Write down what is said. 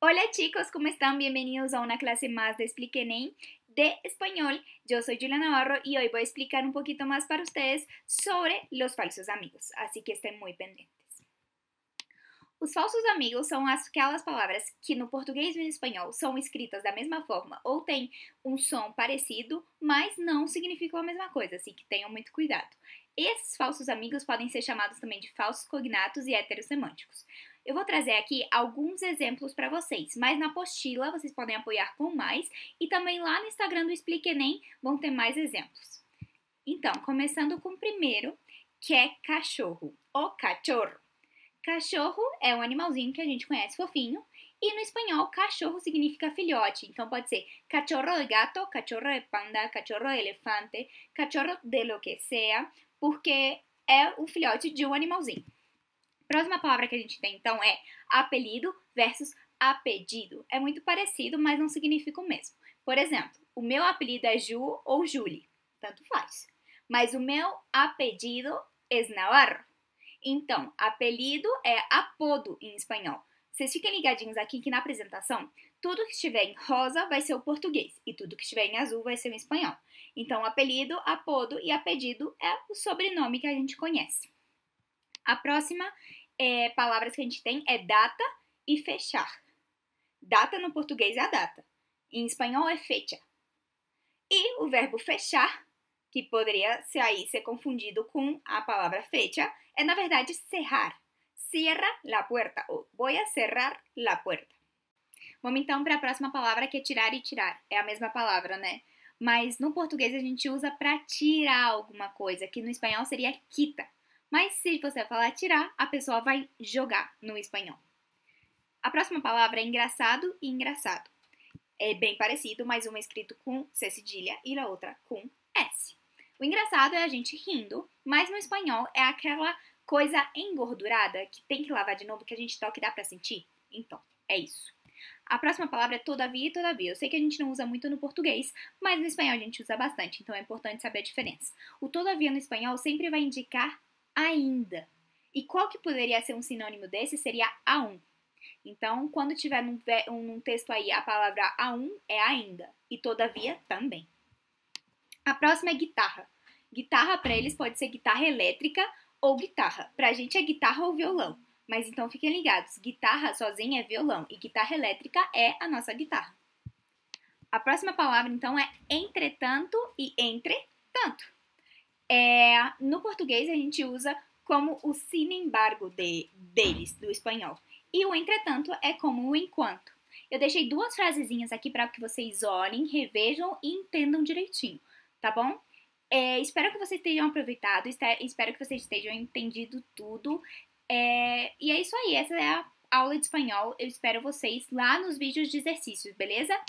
Hola chicos, ¿cómo están? Bienvenidos a una clase más de Name de español. Yo soy Julia Navarro y hoy voy a explicar un poquito más para ustedes sobre los falsos amigos, así que estén muy pendientes. Os falsos amigos são aquelas palavras que no português e no espanhol são escritas da mesma forma ou têm um som parecido, mas não significam a mesma coisa, assim que tenham muito cuidado. Esses falsos amigos podem ser chamados também de falsos cognatos e heterosemânticos. Eu vou trazer aqui alguns exemplos para vocês, mas na apostila vocês podem apoiar com mais e também lá no Instagram do Explique Enem vão ter mais exemplos. Então, começando com o primeiro, que é cachorro, o cachorro. Cachorro é um animalzinho que a gente conhece fofinho. E no espanhol, cachorro significa filhote. Então pode ser cachorro de gato, cachorro de panda, cachorro de elefante, cachorro de lo que sea, porque é o filhote de um animalzinho. Próxima palavra que a gente tem então é apelido versus apelido. É muito parecido, mas não significa o mesmo. Por exemplo, o meu apelido é Ju ou Julie, tanto faz. Mas o meu apelido é Navarro. Então, apelido é apodo em espanhol. Vocês fiquem ligadinhos aqui que na apresentação, tudo que estiver em rosa vai ser o português e tudo que estiver em azul vai ser o espanhol. Então, apelido, apodo e apelido é o sobrenome que a gente conhece. A próxima é, que a gente tem é data e fechar. Data no português é a data, em espanhol é fecha. E o verbo fechar que poderia ser aí ser confundido com a palavra fecha, é na verdade cerrar. Cierra la puerta, ou voy a cerrar la puerta. Vamos então para a próxima palavra que é tirar e tirar. É a mesma palavra, né? Mas no português a gente usa para tirar alguma coisa, que no espanhol seria quita. Mas se você falar tirar, a pessoa vai jogar no espanhol. A próxima palavra é engraçado e engraçado. É bem parecido, mas uma é escrito com C cedilha e a outra com S. O engraçado é a gente rindo, mas no espanhol é aquela coisa engordurada que tem que lavar de novo, que a gente toca e dá pra sentir. Então, é isso. A próxima palavra é todavia e todavia. Eu sei que a gente não usa muito no português, mas no espanhol a gente usa bastante, então é importante saber a diferença. O todavia no espanhol sempre vai indicar ainda. E qual que poderia ser um sinônimo desse seria aún. Então, quando tiver num, num texto aí a palavra aún é ainda e todavia também. A próxima é guitarra. Guitarra para eles pode ser guitarra elétrica ou guitarra. Para a gente é guitarra ou violão. Mas então fiquem ligados, guitarra sozinha é violão e guitarra elétrica é a nossa guitarra. A próxima palavra então é entretanto e entretanto. É, no português a gente usa como o sin embargo de, deles, do espanhol. E o entretanto é como o enquanto. Eu deixei duas frasezinhas aqui para que vocês olhem, revejam e entendam direitinho tá bom? É, espero que vocês tenham aproveitado, espero que vocês tenham entendido tudo. É, e é isso aí, essa é a aula de espanhol. Eu espero vocês lá nos vídeos de exercícios, beleza?